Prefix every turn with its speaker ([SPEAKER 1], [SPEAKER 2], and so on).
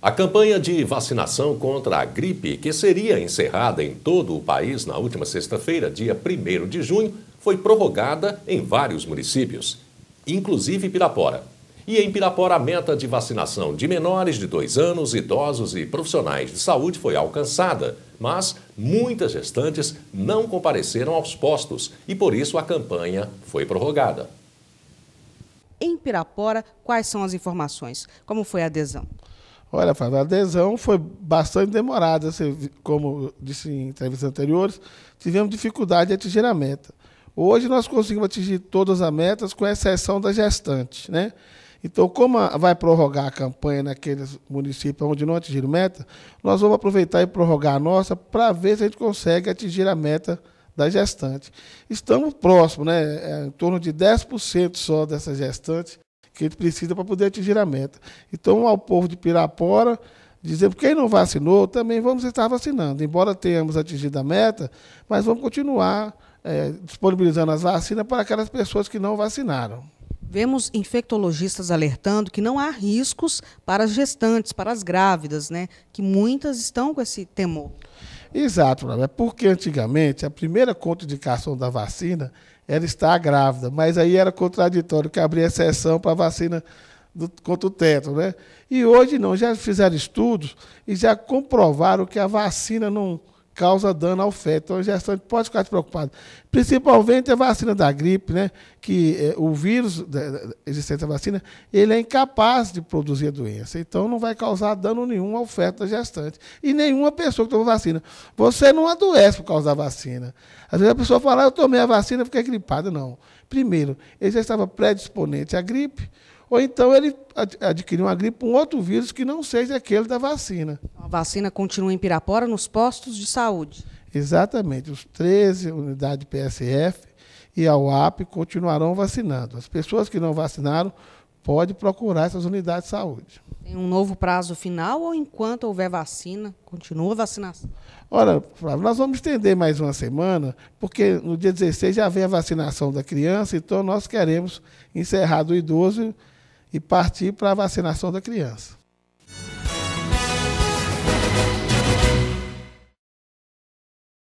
[SPEAKER 1] A campanha de vacinação contra a gripe, que seria encerrada em todo o país na última sexta-feira, dia 1 de junho, foi prorrogada em vários municípios, inclusive Pirapora. E em Pirapora, a meta de vacinação de menores de dois anos, idosos e profissionais de saúde foi alcançada, mas muitas gestantes não compareceram aos postos e por isso a campanha foi prorrogada.
[SPEAKER 2] Em Pirapora, quais são as informações? Como foi a adesão?
[SPEAKER 3] Olha, a adesão foi bastante demorada, como disse em entrevistas anteriores, tivemos dificuldade de atingir a meta. Hoje nós conseguimos atingir todas as metas, com exceção da gestante. Né? Então, como vai prorrogar a campanha naqueles municípios onde não atingiram meta, nós vamos aproveitar e prorrogar a nossa para ver se a gente consegue atingir a meta da gestante. Estamos próximos, né? É, em torno de 10% só dessa gestante que ele precisa para poder atingir a meta. Então, ao povo de Pirapora, dizer quem não vacinou, também vamos estar vacinando. Embora tenhamos atingido a meta, mas vamos continuar é, disponibilizando as vacinas para aquelas pessoas que não vacinaram.
[SPEAKER 2] Vemos infectologistas alertando que não há riscos para as gestantes, para as grávidas, né? Que muitas estão com esse temor. Exato, é porque
[SPEAKER 3] antigamente a primeira contraindicação da vacina ela está grávida. Mas aí era contraditório que abria exceção para a vacina do, contra o teto, né? E hoje não, já fizeram estudos e já comprovaram que a vacina não causa dano ao feto. Então, a gestante pode ficar preocupada. Principalmente a vacina da gripe, né? que é, o vírus existente da vacina, ele é incapaz de produzir a doença. Então, não vai causar dano nenhum ao feto da gestante. E nenhuma pessoa que tomou vacina. Você não adoece por causa da vacina. Às vezes a pessoa fala, ah, eu tomei a vacina, fiquei gripada. Não. Primeiro, ele já estava predisponente à gripe, ou então ele adquiriu uma gripe, um outro vírus que não seja aquele da vacina. A vacina continua em Pirapora nos postos de saúde. Exatamente, os 13 unidades PSF e a UAP continuarão vacinando. As pessoas que não vacinaram podem procurar essas unidades de saúde. Tem um novo prazo
[SPEAKER 2] final ou enquanto houver vacina, continua a vacinação?
[SPEAKER 3] Ora, Flávio, nós vamos estender mais uma semana, porque no dia 16 já vem a vacinação da criança, então nós queremos encerrar do idoso e partir para a vacinação da criança.